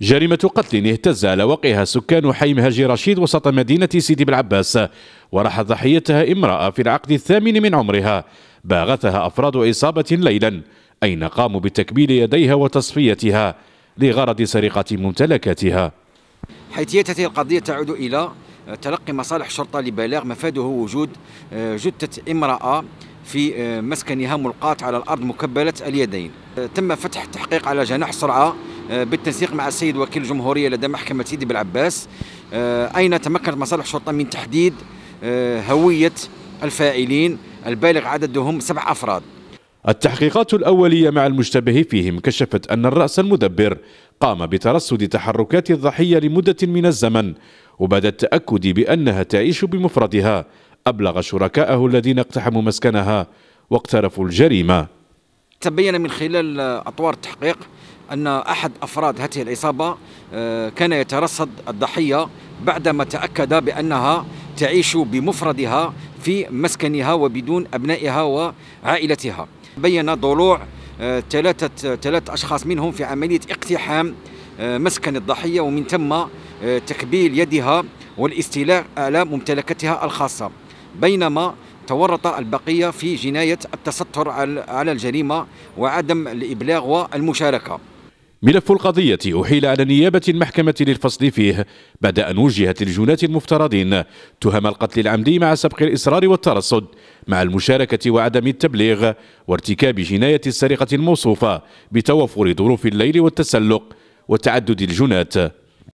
جريمة قتل اهتز على وقعها سكان حي مهاجي رشيد وسط مدينة سيدي بالعباس وراح ضحيتها امرأة في العقد الثامن من عمرها باغتها أفراد إصابة ليلا أين قاموا بتكبيل يديها وتصفيتها لغرض سرقة ممتلكاتها حيث هذه القضية تعود إلى تلقي مصالح الشرطة لبلاغ مفاده وجود آه، جثة امرأة في آه، مسكنها ملقاه على الأرض مكبلة اليدين آه، تم فتح تحقيق على جناح سرعة آه، بالتنسيق مع السيد وكيل الجمهورية لدى محكمة سيدي بالعباس أين تمكنت مصالح الشرطة من تحديد هوية الفاعلين البالغ عددهم سبع أفراد التحقيقات الأولية مع المشتبه فيهم كشفت أن الرأس المدبر قام بترصد تحركات الضحية لمدة من الزمن وبعد التأكد بأنها تعيش بمفردها أبلغ شركائه الذين اقتحموا مسكنها واقترفوا الجريمة تبين من خلال أطوار التحقيق أن أحد أفراد هذه العصابة آه، كان يترصد الضحية بعدما تأكد بأنها تعيش بمفردها في مسكنها وبدون أبنائها وعائلتها بين ضلوع آه، ثلاثة ثلاثة أشخاص منهم في عملية اقتحام آه، مسكن الضحية ومن ثم تكبيل يدها والاستيلاء على ممتلكاتها الخاصة بينما تورط البقية في جناية التستر على الجريمة وعدم الإبلاغ والمشاركة ملف القضية أحيل على نيابة المحكمة للفصل فيه بعد أن وجهت الجنات المفترضين تهم القتل العمدي مع سبق الإصرار والترصد مع المشاركة وعدم التبليغ وارتكاب جناية السرقة الموصوفة بتوفر ظروف الليل والتسلق وتعدد الجنات